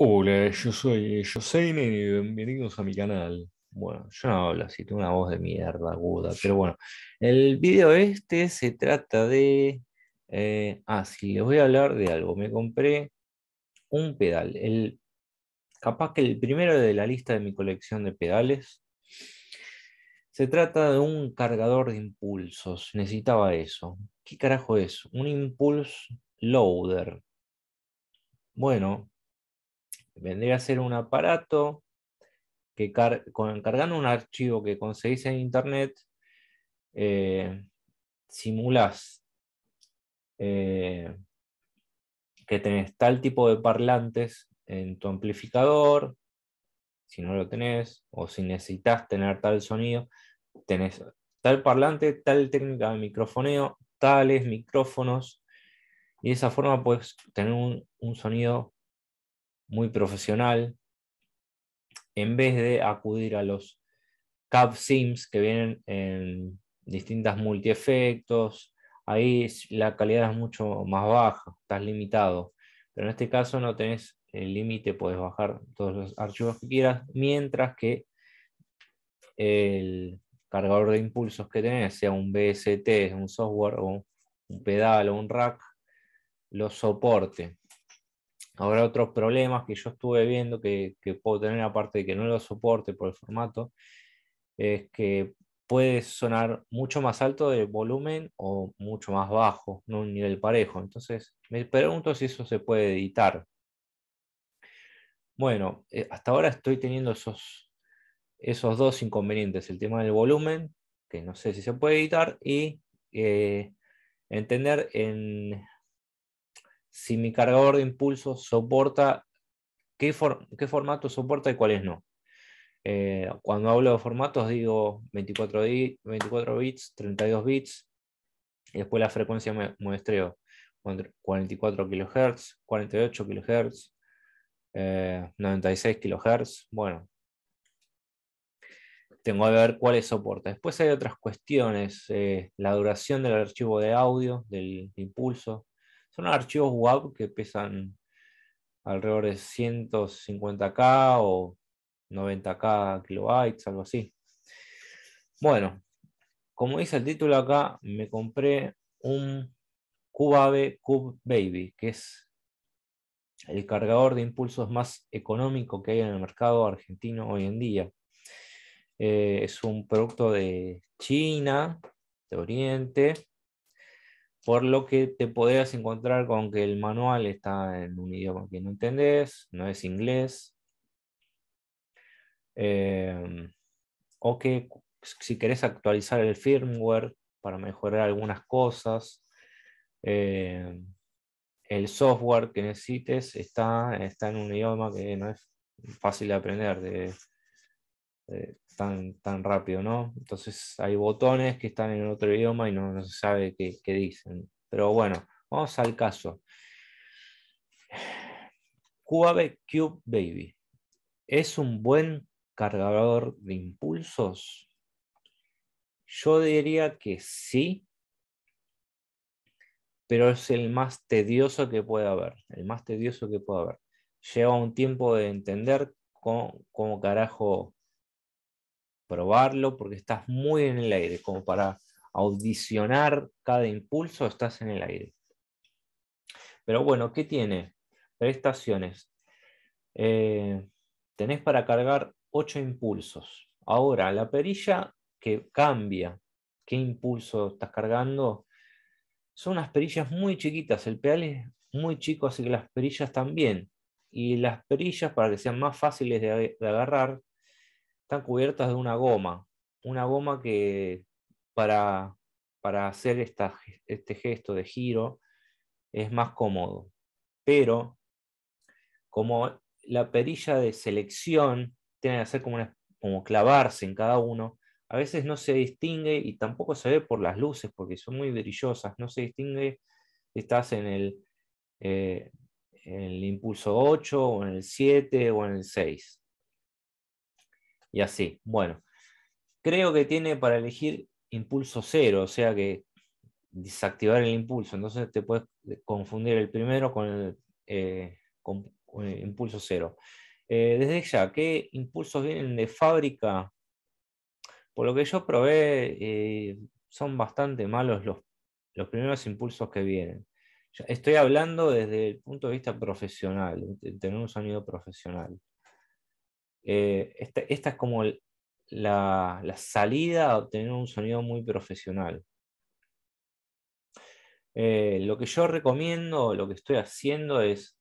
Hola, yo soy Joseine y bienvenidos a mi canal. Bueno, yo no hablo así, tengo una voz de mierda aguda, pero bueno. El video este se trata de... Eh, ah, sí, les voy a hablar de algo. Me compré un pedal, el, capaz que el primero de la lista de mi colección de pedales. Se trata de un cargador de impulsos, necesitaba eso. ¿Qué carajo es? Un impulse loader. Bueno, vendría a ser un aparato que con, cargando un archivo que conseguís en internet, eh, simulás eh, que tenés tal tipo de parlantes en tu amplificador, si no lo tenés, o si necesitas tener tal sonido, tenés tal parlante, tal técnica de microfoneo, tales micrófonos, y de esa forma puedes tener un, un sonido muy profesional, en vez de acudir a los Capsims, sims que vienen en distintas multiefectos, ahí la calidad es mucho más baja, estás limitado. Pero en este caso no tenés el límite, puedes bajar todos los archivos que quieras, mientras que el cargador de impulsos que tenés, sea un BST, un software o un pedal o un rack, lo soporte. Habrá otros problemas que yo estuve viendo que, puedo tener, aparte de que no lo soporte por el formato, es que puede sonar mucho más alto de volumen o mucho más bajo, no un nivel parejo. Entonces, me pregunto si eso se puede editar. Bueno, eh, hasta ahora estoy teniendo esos, esos dos inconvenientes, el tema del volumen, que no sé si se puede editar, y eh, entender en si mi cargador de impulso soporta, qué, formato soporta y cuáles no. Eh, cuando hablo de formatos digo 24, bits, 32 bits, y después la frecuencia me muestreo 44 kHz, 48 kHz, 96 kHz, bueno. Tengo que ver cuáles soporta. Después hay otras cuestiones, eh, la duración del archivo de audio, del impulso, son archivos WAV que pesan alrededor de 150K o 90K kilobytes, algo así. Bueno, como dice el título acá, me compré un Cubave Cube Baby, que es el cargador de impulsos más económico que hay en el mercado argentino hoy en día. Eh, es un producto de China, de Oriente, por lo que te podrías encontrar con que el manual está en un idioma que no entendés, no es inglés, em, o que si querés actualizar el firmware para mejorar algunas cosas, em, el software que necesites está, está en un idioma que no es fácil de aprender, de tan, rápido, ¿no? Entonces hay botones que están en otro idioma y no, se sabe qué, dicen. Pero bueno, vamos al caso. QAVE Cube Baby. ¿Es un buen cargador de impulsos? Yo diría que sí, pero es el más tedioso que puede haber, el más tedioso que puede haber. Lleva un tiempo de entender cómo carajo probarlo porque estás muy en el aire, como para audicionar cada impulso estás en el aire. Pero bueno, ¿qué tiene? Prestaciones. Eh, tenés para cargar ocho impulsos. Ahora, la perilla que cambia qué impulso estás cargando, son unas perillas muy chiquitas, el pedal es muy chico, así que las perillas también. Y las perillas, para que sean más fáciles de agarrar, están cubiertas de una goma, una goma que para, hacer este gesto de giro es más cómodo. Pero como la perilla de selección tiene que hacer como, como clavarse en cada uno, a veces no se distingue y tampoco se ve por las luces porque son muy brillosas, no se distingue si estás en el, eh, en el impulso 8 o en el 7 o en el 6 y así. Bueno, creo que tiene para elegir impulso cero, o sea que desactivar el impulso, entonces te puedes confundir el primero con el, eh, impulso cero. Eh, desde ya, ¿qué impulsos vienen de fábrica? Por lo que yo probé, eh, son bastante malos los, los primeros impulsos que vienen. Estoy hablando desde el punto de vista profesional, de tener un sonido profesional. Eh, esta, es como la, salida a obtener un sonido muy profesional. Eh, lo que yo recomiendo, lo que estoy haciendo es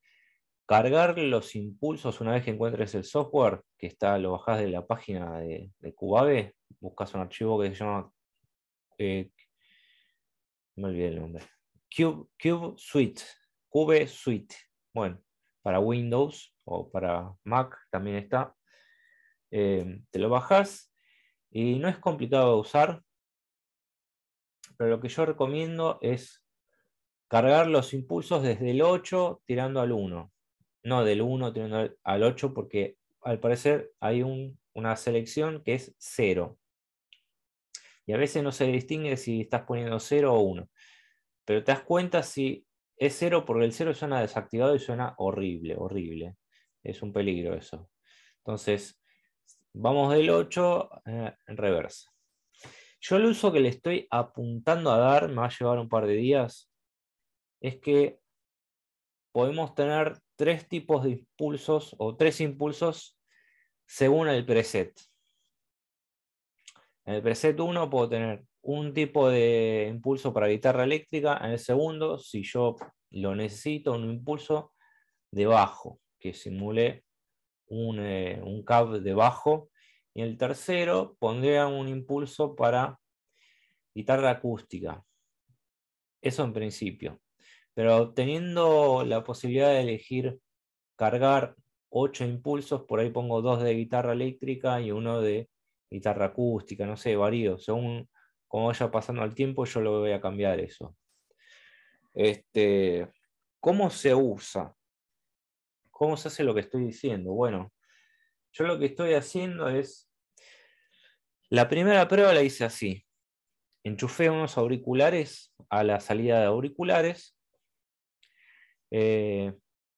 cargar los impulsos una vez que encuentres el software, que está, lo bajas de la página de, de buscas un archivo que se llama, eh, me olvidé el nombre, Cube, Suite, Cube Suite, bueno, para Windows o para Mac también está. Eh, te lo bajas y no es complicado de usar, pero lo que yo recomiendo es cargar los impulsos desde el 8 tirando al 1, no del 1 tirando al 8 porque al parecer hay una selección que es 0. Y a veces no se distingue si estás poniendo 0 o 1. Pero te das cuenta si es 0 porque el 0 suena desactivado y suena horrible, horrible. Es un peligro eso. Entonces, Vamos del 8 eh, en reversa. Yo el uso que le estoy apuntando a dar, me va a llevar un par de días, es que podemos tener tres tipos de impulsos o tres impulsos según el preset. En el preset 1 puedo tener un tipo de impulso para guitarra eléctrica, en el segundo, si yo lo necesito, un impulso de bajo que simule un, eh, de bajo debajo. Y el tercero pondría un impulso para guitarra acústica. Eso en principio. Pero teniendo la posibilidad de elegir cargar ocho impulsos, por ahí pongo dos de guitarra eléctrica y uno de guitarra acústica, no sé, varío. Según como vaya pasando el tiempo, yo lo voy a cambiar eso. Este, ¿Cómo se usa? ¿Cómo se hace lo que estoy diciendo? Bueno, yo lo que estoy haciendo es, la primera prueba la hice así. Enchufé unos auriculares a la salida de auriculares. Eh,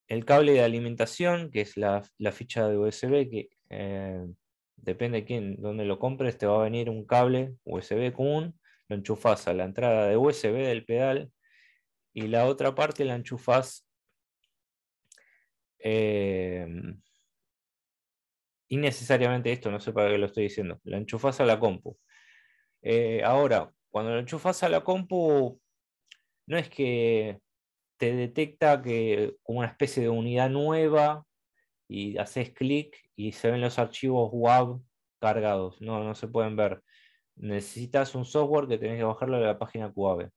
el cable de alimentación, que es la, ficha de USB, que eh, depende de quién, dónde lo compres, te va a venir un cable USB común, lo enchufas a la entrada de USB del pedal y la otra parte la enchufas eh, em, innecesariamente esto, no sé para qué lo estoy diciendo, La enchufas a la compu. Eh, ahora, cuando la enchufas a la compu, no es que te detecta que como una especie de unidad nueva y haces clic y se ven los archivos web cargados. No, no se pueden ver. Necesitas un software que tenés que bajarlo de la página QAV.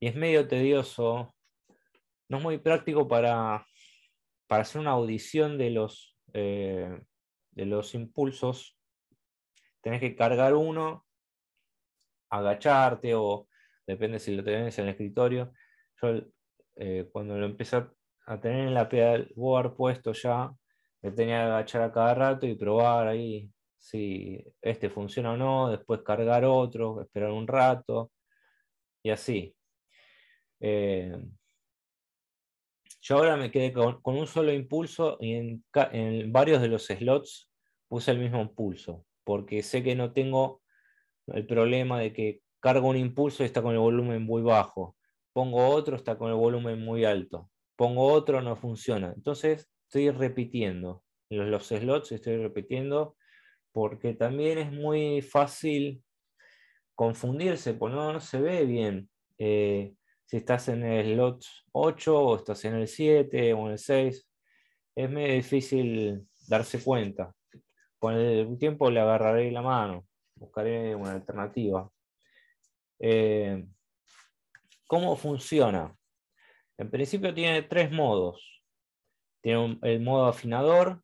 Y es medio tedioso no es muy práctico para, hacer una audición de los, eh, de los impulsos. Tenés que cargar uno, agacharte o depende si lo tenés en el escritorio. Yo eh, cuando lo empecé a tener en la Word puesto ya, me tenía que agachar a cada rato y probar ahí si este funciona o no, después cargar otro, esperar un rato y así. Eh, yo ahora me quedé con, un solo impulso y en, varios de los slots puse el mismo impulso, porque sé que no tengo el problema de que cargo un impulso y está con el volumen muy bajo, pongo otro, está con el volumen muy alto, pongo otro, no funciona. Entonces estoy repitiendo los, los slots, estoy repitiendo, porque también es muy fácil confundirse, porque no, se ve bien. Eh, si estás en el slot 8 o estás en el 7 o en el 6. Es medio difícil darse cuenta. Con el tiempo le agarraré la mano, buscaré una alternativa. Eh, ¿Cómo funciona? En principio tiene tres modos. Tiene el modo afinador,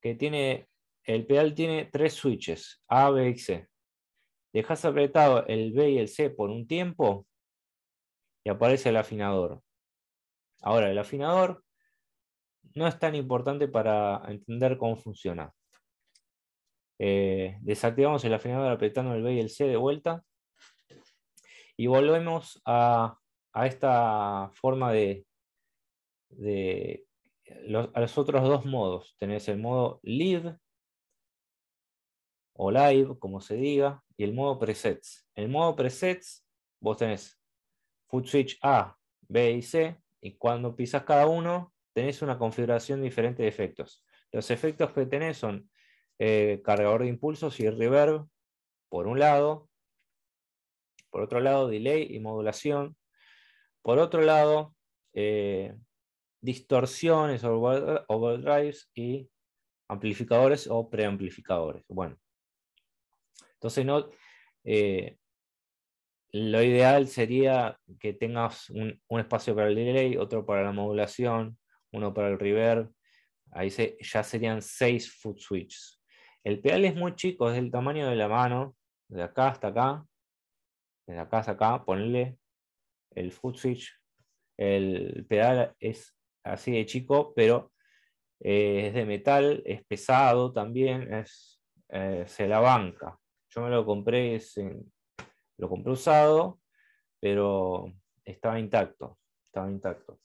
que tiene, el pedal tiene tres switches, A, B y C. Dejas apretado el B y el C por un tiempo y aparece el afinador. Ahora, el afinador no es tan importante para entender cómo funciona. Eh, desactivamos el afinador apretando el B y el C de vuelta y volvemos a, esta forma de, los, a los otros dos modos. Tenés el modo live o live, como se diga, y el modo presets. El modo presets, vos tenés foot switch A, B y C, y cuando pisas cada uno, tenés una configuración diferente de efectos. Los efectos que tenés son eh, cargador de impulsos y reverb, por un lado, por otro lado, delay y modulación, por otro lado, eh, distorsiones, overdrives y amplificadores o preamplificadores. Bueno, entonces no, eh, lo ideal sería que tengas un, espacio para el delay, otro para la modulación, uno para el reverb. Ahí se, ya serían seis foot switches. El pedal es muy chico, es del tamaño de la mano, de acá hasta acá, De acá hasta acá, ponle el foot switch. El pedal es así de chico, pero eh, es de metal, es pesado también, es, eh, se la banca. Yo me lo compré, en, lo compré usado, pero estaba intacto, estaba intacto.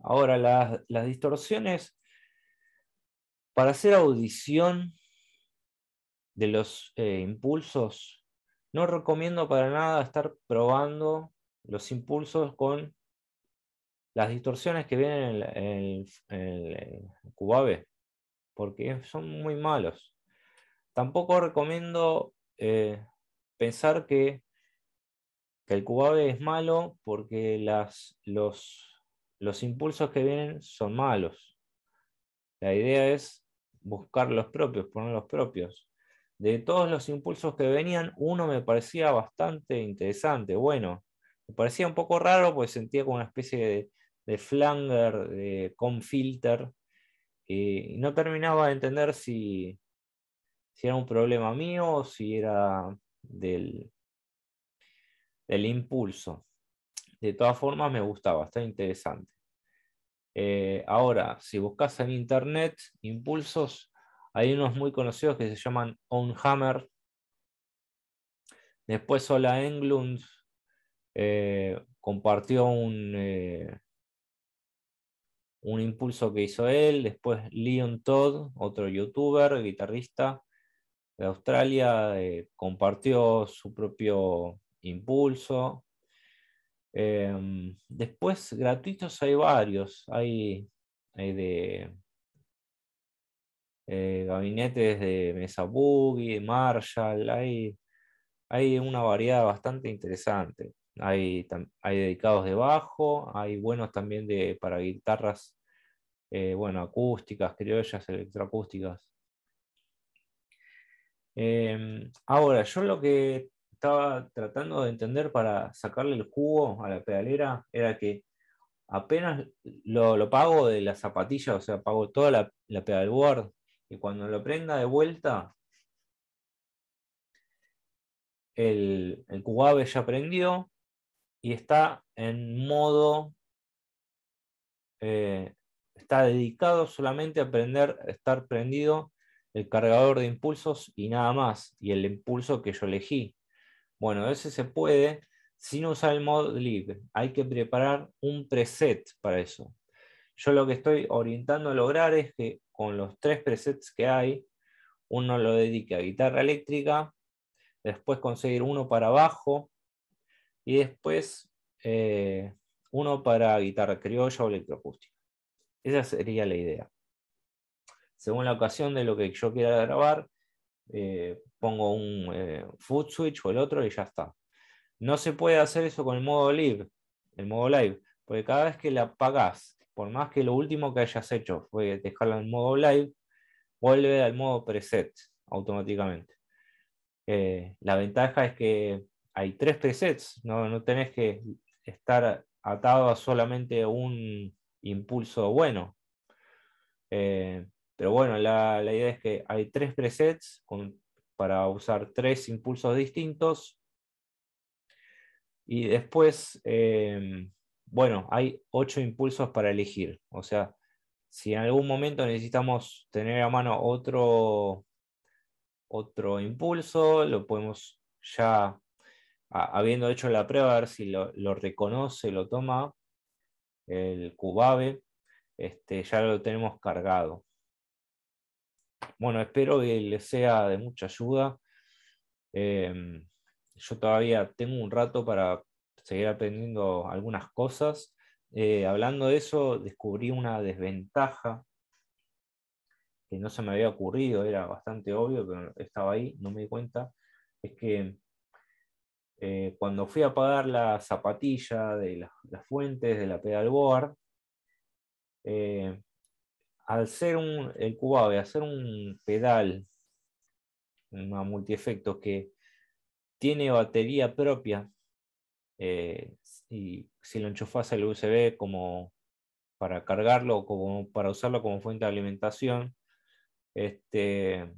Ahora, las, distorsiones, para hacer audición de los eh, impulsos, no recomiendo para nada estar probando los impulsos con las distorsiones que vienen en el, Cubave, porque son muy malos. Tampoco recomiendo eh, pensar que, el cubabe es malo porque las, los, impulsos que vienen son malos. La idea es buscar los propios, poner los propios. De todos los impulsos que venían, uno me parecía bastante interesante, bueno. Me parecía un poco raro, porque sentía como una especie de, flanger, de filter eh, y no terminaba de entender si, si era un problema mío, o si era del, impulso. De todas formas, me gustaba, está interesante. Eh, ahora, si buscas en internet impulsos, hay unos muy conocidos que se llaman On Hammer. Después, Ola Englund eh, compartió un, eh, un impulso que hizo él. Después, Leon Todd, otro youtuber, guitarrista, Australia eh, compartió su propio impulso. Em, después, gratuitos hay varios. Hay, de eh, gabinetes de Mesa Boogie, Marshall. Hay, hay una variedad bastante interesante. Hay, hay dedicados de bajo, hay buenos también de, para guitarras eh, bueno, acústicas, criollas, electroacústicas Em, ahora, yo lo que estaba tratando de entender para sacarle el jugo a la pedalera era que apenas lo, pago de la zapatilla, o sea, pago toda la, pedalboard y cuando lo prenda de vuelta, el, el ya prendió y está en modo, eh, está dedicado solamente a prender, estar prendido el cargador de impulsos y nada más, y el impulso que yo elegí. Bueno, ese se puede sin usar el mod libre Hay que preparar un preset para eso. Yo lo que estoy orientando a lograr es que con los tres presets que hay, uno lo dedique a guitarra eléctrica, después conseguir uno para bajo y después eh, uno para guitarra criolla o electroacústica. Esa sería la idea según la ocasión de lo que yo quiera grabar, eh, pongo un foot eh, food switch o el otro y ya está. No se puede hacer eso con el modo live, el modo live, porque cada vez que la apagás, por más que lo último que hayas hecho fue dejarla en modo live, vuelve al modo preset automáticamente. Eh, la ventaja es que hay tres presets, no, no tenés que estar atado a solamente un impulso bueno. Pero bueno, la, idea es que hay tres presets para usar tres impulsos distintos. Y después, eh, bueno, hay ocho impulsos para elegir. O sea, si en algún momento necesitamos tener a mano otro, otro impulso, lo podemos ya, habiendo hecho la prueba, a ver si lo, reconoce, lo toma el cubave este, ya lo tenemos cargado bueno, espero que les sea de mucha ayuda. Em, yo todavía tengo un rato para seguir aprendiendo algunas cosas. Eh, hablando de eso, descubrí una desventaja que no se me había ocurrido, era bastante obvio, pero estaba ahí, no me di cuenta. Es que eh, cuando fui a pagar la zapatilla de las fuentes de la pedalboard, eh, al ser un, el Cubave, hacer un pedal, una multiefectos que tiene batería propia, eh, y si lo enchufas al USB como para cargarlo o como para usarlo como fuente de alimentación, este,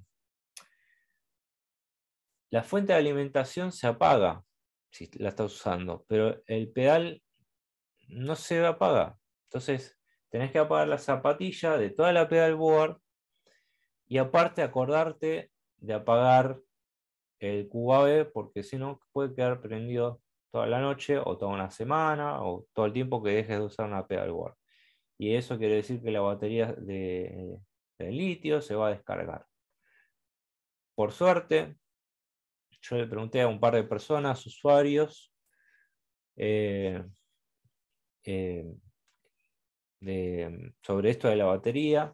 la fuente de alimentación se apaga si la estás usando, pero el pedal no se apaga. Entonces, tenés que apagar la zapatilla de toda la pedalboard y aparte acordarte de apagar el QAB porque si no puede quedar prendido toda la noche o toda una semana o todo el tiempo que dejes de usar una pedalboard. Y eso quiere decir que la batería de, litio se va a descargar. Por suerte, yo le pregunté a un par de personas, usuarios, eh, eh sobre esto de la batería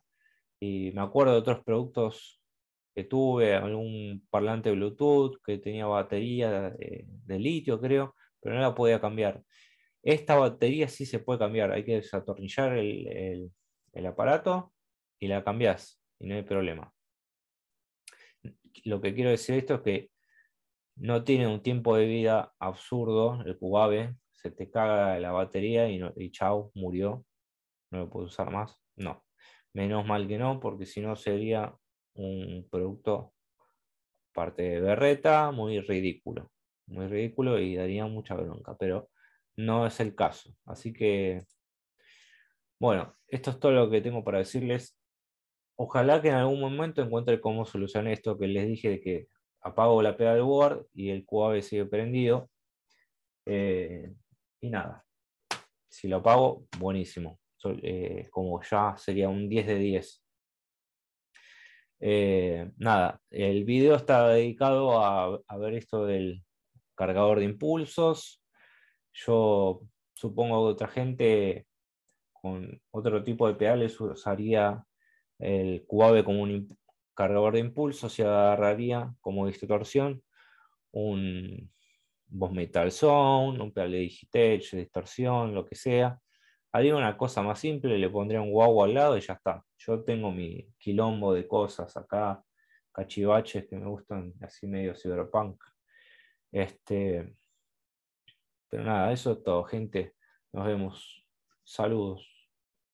y me acuerdo de otros productos que tuve, algún parlante Bluetooth que tenía batería de, litio, creo, pero no la podía cambiar. Esta batería sí se puede cambiar, hay que desatornillar el, aparato y la cambias y no hay problema. Lo que quiero decir esto es que no tiene un tiempo de vida absurdo el Cubabe, se te caga la batería y, y chau, murió no lo puedo usar más. No, menos mal que no, porque si no sería un producto parte de berreta muy ridículo, muy ridículo y daría mucha bronca, pero no es el caso. Así que, bueno, esto es todo lo que tengo para decirles. Ojalá que en algún momento encuentre cómo solucionar esto que les dije de que apago la pega del Word y el QAB sigue prendido. Eh, y nada, si lo apago, buenísimo. Eh, como ya sería un 10 de 10. Eh, nada, el video está dedicado a, ver esto del cargador de impulsos. Yo supongo que otra gente con otro tipo de pedales usaría el Cuave como un cargador de impulsos y agarraría como distorsión un Boss Metal Zone, un pedal de Digitech, distorsión, lo que sea haría una cosa más simple, le pondría un guau al lado y ya está. Yo tengo mi quilombo de cosas acá, cachivaches que me gustan así medio cyberpunk. Este, pero nada, eso es todo, gente. Nos vemos. Saludos.